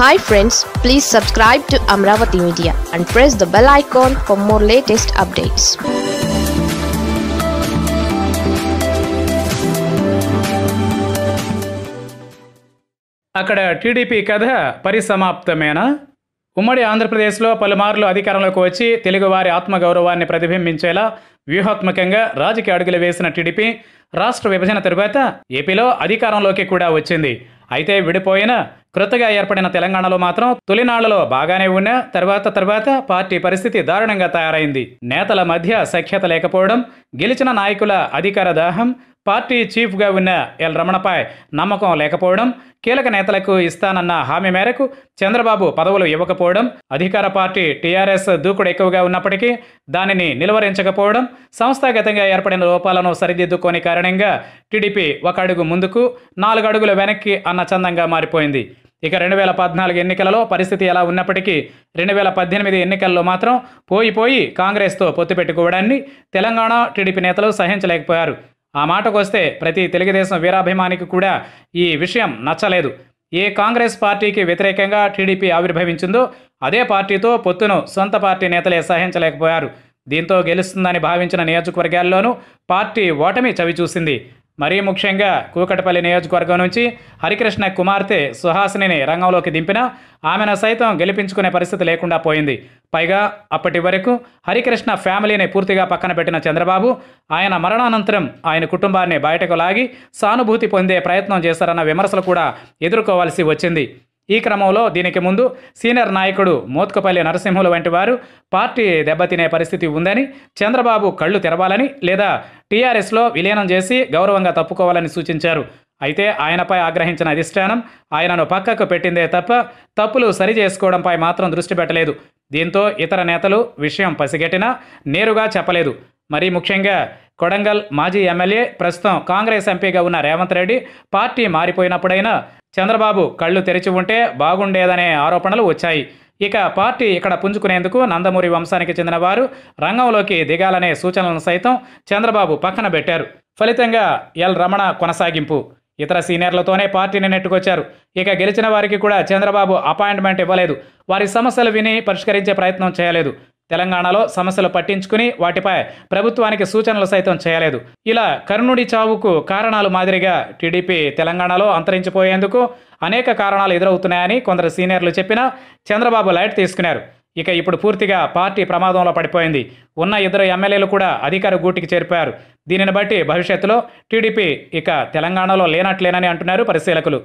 hi friends please subscribe to Amaravati media and press the bell icon for more latest updates అక్కడ TDP కథ పరిసమాప్తమేనా ఉమ్మడి ఆంధ్రప్రదేశ్లో పలుమార్లు అధికారంలోకి వచ్చి తెలుగువారి ఆత్మగౌరవాన్ని ప్రతిబింబించేలా వ్యూహాత్మకంగా రాజకీయ అడుగులు వేసిన టీడీపీ రాష్ట్ర విభజన తరువాత ఏపీలో అధికారంలోకి కూడా వచ్చింది అయితే విడిపోయిన కొత్తగా ఏర్పడిన తెలంగాణలో మాత్రం తొలినాళ్లలో బాగానే ఉన్న తర్వాత తర్వాత పార్టీ పరిస్థితి దారుణంగా తయారైంది నేతల మధ్య సఖ్యత లేకపోవడం గెలిచిన నాయకుల అధికార దాహం పార్టీ చీఫ్గా ఉన్న ఎల్ రమణపై నమ్మకం లేకపోవడం కీలక నేతలకు ఇస్తానన్న హామీ మేరకు చంద్రబాబు పదవులు ఇవ్వకపోవడం అధికార పార్టీ టీఆర్ఎస్ దూకుడు ఎక్కువగా ఉన్నప్పటికీ దానిని నిలువరించకపోవడం సంస్థాగతంగా ఏర్పడిన లోపాలను సరిదిద్దుకోని కారణంగా టీడీపీ ఒక అడుగు ముందుకు నాలుగు అడుగుల వెనక్కి అన్న చందంగా మారిపోయింది ఇక రెండు వేల పద్నాలుగు ఎన్నికలలో పరిస్థితి ఎలా ఉన్నప్పటికీ రెండు వేల పద్దెనిమిది ఎన్నికల్లో మాత్రం పోయిపోయి కాంగ్రెస్తో పొత్తు పెట్టుకోవడాన్ని తెలంగాణ టీడీపీ నేతలు సహించలేకపోయారు ఆ మాటకు వస్తే ప్రతి తెలుగుదేశం వీరాభిమానికి కూడా ఈ విషయం నచ్చలేదు ఏ కాంగ్రెస్ పార్టీకి వ్యతిరేకంగా టీడీపీ ఆవిర్భవించిందో అదే పార్టీతో పొత్తును సొంత పార్టీ నేతలే సహించలేకపోయారు దీంతో గెలుస్తుందని భావించిన నియోజకవర్గాల్లోనూ పార్టీ ఓటమి చవిచూసింది మరీ ముఖ్యంగా కూకటపల్లి నియోజకవర్గం నుంచి హరికృష్ణ కుమార్తె సుహాసిని రంగంలోకి దింపిన ఆమెను సైతం గెలిపించుకునే పరిస్థితి లేకుండా పోయింది పైగా అప్పటి వరకు హరికృష్ణ ఫ్యామిలీని పూర్తిగా పక్కన పెట్టిన చంద్రబాబు ఆయన మరణానంతరం ఆయన కుటుంబాన్ని బయటకు లాగి సానుభూతి పొందే ప్రయత్నం చేశారన్న విమర్శలు కూడా ఎదుర్కోవాల్సి వచ్చింది ఈ క్రమంలో దీనికి ముందు సీనియర్ నాయకుడు మోత్కపల్లి నరసింహులు వంటి వారు పార్టీ దెబ్బతినే పరిస్థితి ఉందని చంద్రబాబు కళ్ళు తెరవాలని లేదా టీఆర్ఎస్లో విలీనం చేసి గౌరవంగా తప్పుకోవాలని సూచించారు అయితే ఆయనపై ఆగ్రహించిన అధిష్టానం ఆయనను పక్కకు పెట్టిందే తప్ప తప్పులు సరి చేసుకోవడంపై మాత్రం దృష్టి పెట్టలేదు దీంతో ఇతర నేతలు విషయం పసిగట్టినా నేరుగా చెప్పలేదు మరీ ముఖ్యంగా కొడంగల్ మాజీ ఎమ్మెల్యే ప్రస్తుతం కాంగ్రెస్ ఎంపీగా ఉన్న రేవంత్ రెడ్డి పార్టీ మారిపోయినప్పుడైనా చంద్రబాబు కళ్ళు తెరిచి ఉంటే బాగుండేదనే ఆరోపణలు వచ్చాయి ఇక పార్టీ ఇక్కడ పుంజుకునేందుకు నందమూరి వంశానికి చెందిన వారు రంగంలోకి దిగాలనే సూచనలను సైతం చంద్రబాబు పక్కన పెట్టారు ఫలితంగా ఎల్ రమణ కొనసాగింపు ఇతర సీనియర్లతోనే పార్టీని నెట్టుకొచ్చారు ఇక గెలిచిన వారికి కూడా చంద్రబాబు అపాయింట్మెంట్ ఇవ్వలేదు వారి సమస్యలు విని పరిష్కరించే ప్రయత్నం చేయలేదు తెలంగాణలో సమస్యలు పట్టించుకుని వాటిపై ప్రభుత్వానికి సూచనలు సైతం చేయలేదు ఇలా కర్ణుడి చావుకు కారణాలు మాదిరిగా టీడీపీ తెలంగాణలో అంతరించిపోయేందుకు అనేక కారణాలు ఎదురవుతున్నాయని కొందరు సీనియర్లు చెప్పినా చంద్రబాబు లైట్ తీసుకున్నారు ఇక ఇప్పుడు పూర్తిగా పార్టీ ప్రమాదంలో పడిపోయింది ఉన్న ఇద్దరు ఎమ్మెల్యేలు కూడా అధికార గూటికి చేరిపోయారు దీనిని బట్టి భవిష్యత్తులో టీడీపీ ఇక తెలంగాణలో లేనట్లేనని అంటున్నారు పరిశీలకులు